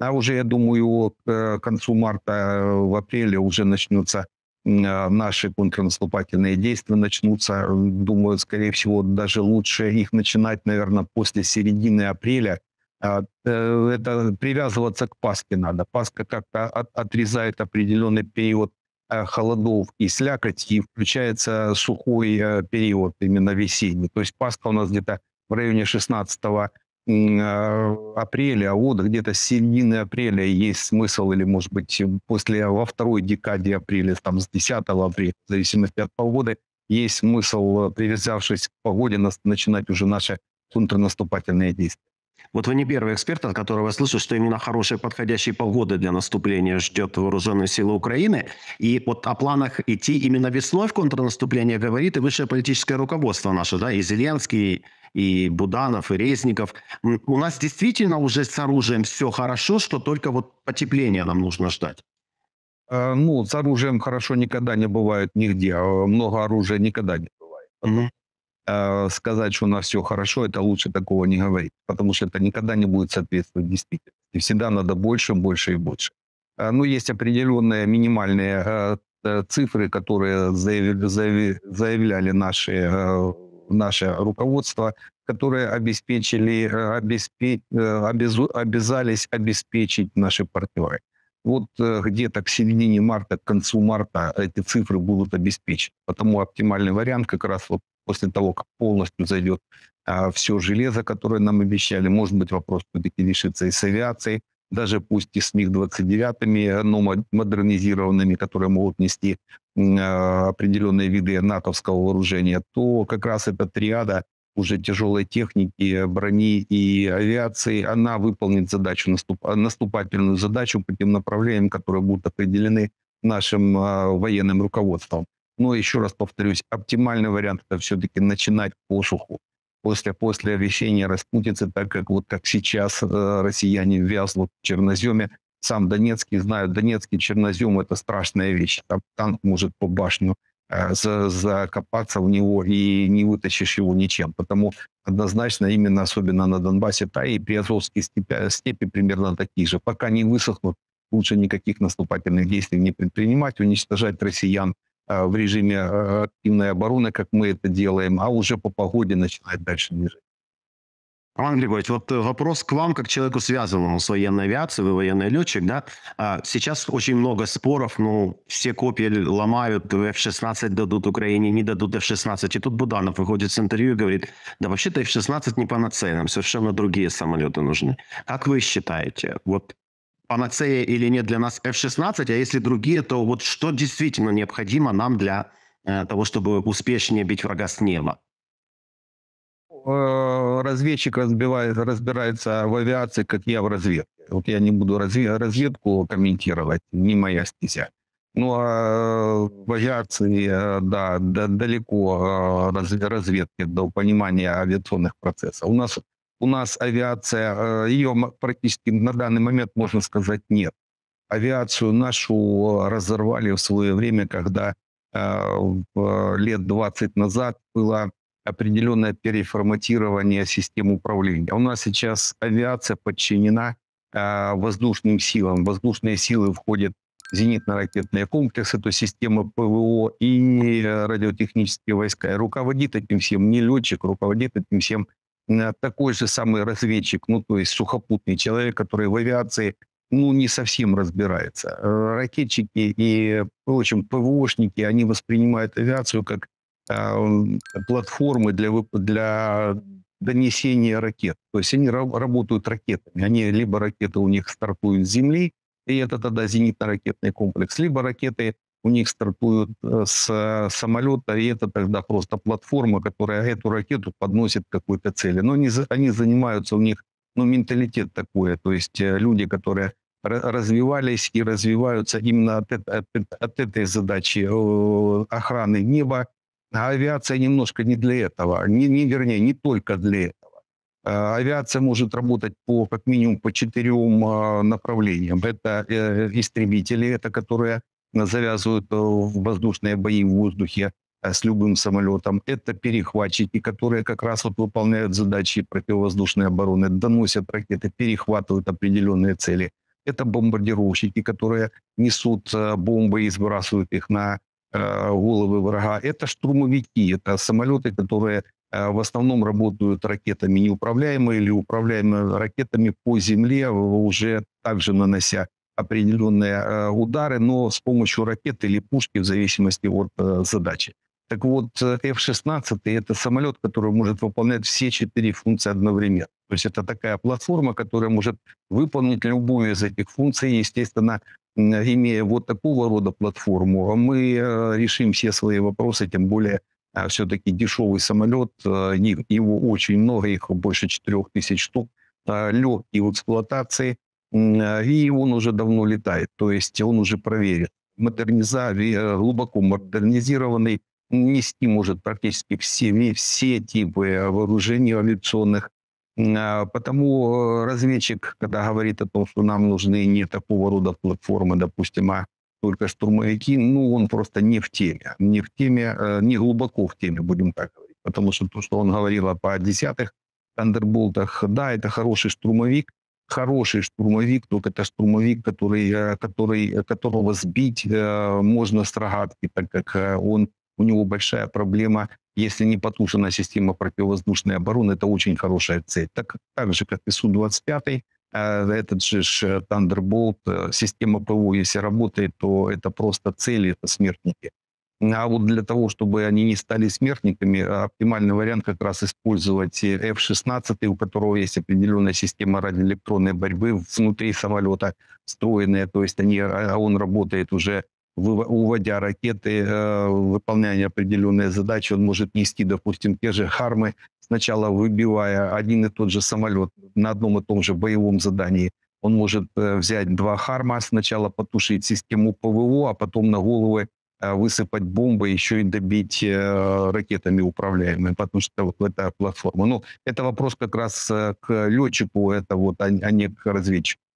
А уже, я думаю, э, к концу марта, э, в апреле уже начнутся э, наши контрнаступательные действия начнутся. Думаю, скорее всего, даже лучше их начинать, наверное, после середины апреля. А, это привязываться к Пасхе надо. Пасха как-то отрезает определенный период холодов и слякоти, и включается сухой период, именно весенний. То есть Пасха у нас где-то в районе 16 а, апреля, а вот где-то середины апреля есть смысл, или, может быть, после во второй декаде апреля, там, с 10 апреля, в зависимости от погоды, есть смысл, э, привязавшись к погоде, начинать уже наши контрнаступательные действия. Вот вы не первый эксперт, от которого я слышу, что именно хорошая подходящая погода для наступления ждет вооруженные силы Украины. И вот о планах идти именно весной в контрнаступление говорит и высшее политическое руководство наше, да, и Зеленский, и Буданов, и Резников. У нас действительно уже с оружием все хорошо, что только вот потепление нам нужно ждать. Э, ну, с оружием хорошо никогда не бывает нигде. А много оружия никогда не бывает. Mm-hmm. Сказать, что у нас все хорошо, это лучше такого не говорить, потому что это никогда не будет соответствовать действительности. Всегда надо больше, больше и больше. Э, ну, есть определенные минимальные цифры, которые заявляли наши наше руководство, которые обеспечили, э, обеспе, э, обезу, обязались обеспечить наши партнеры. Вот э, где-то к середине марта, к концу марта эти цифры будут обеспечены. Потому оптимальный вариант как раз вот после того, как полностью зайдет а, все железо, которое нам обещали, может быть, вопрос все-таки решится и с авиацией, даже пусть и с МиГ-29, но модернизированными, которые могут нести а, определенные виды натовского вооружения, то как раз эта триада уже тяжелой техники, брони и авиации, она выполнит задачу, наступ, а, наступательную задачу по тем направлениям, которые будут определены нашим э, военным руководством. Но еще раз повторюсь, оптимальный вариант это все-таки начинать посуху после, после решения распутицы, так как вот как сейчас э, россияне вязнут в черноземе, сам Донецкий знают, Донецкий чернозем – это страшная вещь. Там танк может по башню э, закопаться в него и не вытащишь его ничем. Потому однозначно именно, особенно на Донбассе, та и Приазовские степи, степи примерно такие же. Пока не высохнут, лучше никаких наступательных действий не предпринимать, уничтожать россиян э, в режиме э, активной обороны, как мы это делаем, а уже по погоде начинать дальше движение. Роман Григорьевич, вот э, вопрос к вам, как человеку, связанному с военной авиацией, вы военный летчик, да? А, сейчас очень много споров, ну, все копии ломают, F-16 дадут Украине, не дадут F-16. И тут Буданов выходит с интервью и говорит, да вообще-то F-16 не панацея, нам совершенно другие самолеты нужны. Как вы считаете, вот панацея или нет для нас F-16, а если другие, то вот что действительно необходимо нам для э, того, чтобы успешнее бить врага с неба? Э, разведчик разбивает, разбирается в авиации, как я в разведке. Вот я не буду разве, разведку комментировать, не моя стезя. Ну, а э, в авиации, э, да, да далеко разведки до понимания авиационных процессов. У нас, у нас авиация, ее практически на данный момент, можно сказать, нет. Авиацию нашу разорвали в свое время, когда лет 20 назад было определенное переформатирование системы управления. У нас сейчас авиация подчинена э, воздушным силам. Воздушные силы входят зенитно-ракетные комплексы, то есть система ПВО и э, радиотехнические войска. И руководит этим всем не летчик, руководит этим всем э, такой же самый разведчик, ну то есть сухопутный человек, который в авиации ну, не совсем разбирается. Э, ракетчики и, в общем, ПВОшники, они воспринимают авиацию как а, платформы для, для донесения ракет. То есть они работают ракетами. Они либо ракеты у них стартуют с Земли, и это тогда зенитно-ракетный комплекс, либо ракеты у них стартуют э, с самолета, и это тогда просто платформа, которая эту ракету подносит к какой-то цели. Но они, они занимаются, у них ну, менталитет такое, то есть э, люди, которые развивались и развиваются именно от, от, от этой задачи охраны неба, а авиация немножко не для этого, не, не вернее, не только для этого. А, авиация может работать по как минимум по четырем а, направлениям. Это э, истребители, это которые завязывают э, воздушные бои в воздухе э, с любым самолетом. Это перехватчики, которые как раз вот выполняют задачи противовоздушной обороны, доносят ракеты, перехватывают определенные цели. Это бомбардировщики, которые несут бомбы и сбрасывают их на Э, головы врага. Это штурмовики, это самолеты, которые э, в основном работают ракетами неуправляемыми или управляемыми ракетами по земле, уже также нанося определенные э, удары, но с помощью ракеты или пушки в зависимости от задачи. Так вот, F-16 – это самолет, который может выполнять все четыре функции одновременно. То есть это такая платформа, которая может выполнить любую из этих функций, естественно, Э, имея вот такого рода платформу, а мы э, решим все свои вопросы, тем более а, все-таки дешевый самолет, э, его очень много, их больше 4000 штук, легкий в эксплуатации, и он уже давно летает, то есть он уже проверен. Модерниза, глубоко модернизированный, нести может практически все, все типы вооружений авиационных, а, потому э, разведчик, когда говорит о том, что нам нужны не такого рода платформы, допустим, а только штурмовики, ну, он просто не в теме. Не в теме, э, не глубоко в теме, будем так говорить. Потому что то, что он говорил о десятых Тандерболтах, да, это хороший штурмовик, хороший штурмовик, только это штурмовик, который, э, который, которого сбить можно с рогатки, так как он у него большая проблема, если не потушена система противовоздушной обороны, это очень хорошая цель. Так, так же, как и Су-25, э, этот же э, Thunderbolt, э, система ПВО, если работает, то это просто цели, это смертники. А вот для того, чтобы они не стали смертниками, оптимальный вариант как раз использовать F-16, у которого есть определенная система радиоэлектронной борьбы внутри самолета встроенная, то есть они, а, а он работает уже уводя ракеты, э, выполняя определенные задачи, он может нести, допустим, те же хармы, сначала выбивая один и тот же самолет на одном и том же боевом задании. Он может э, взять два харма, сначала потушить систему ПВО, а потом на головы э, высыпать бомбы, еще и добить ракетами управляемыми, потому что вот эта платформа. Ну, это вопрос как раз к летчику, это вот, а, а не к разведчику.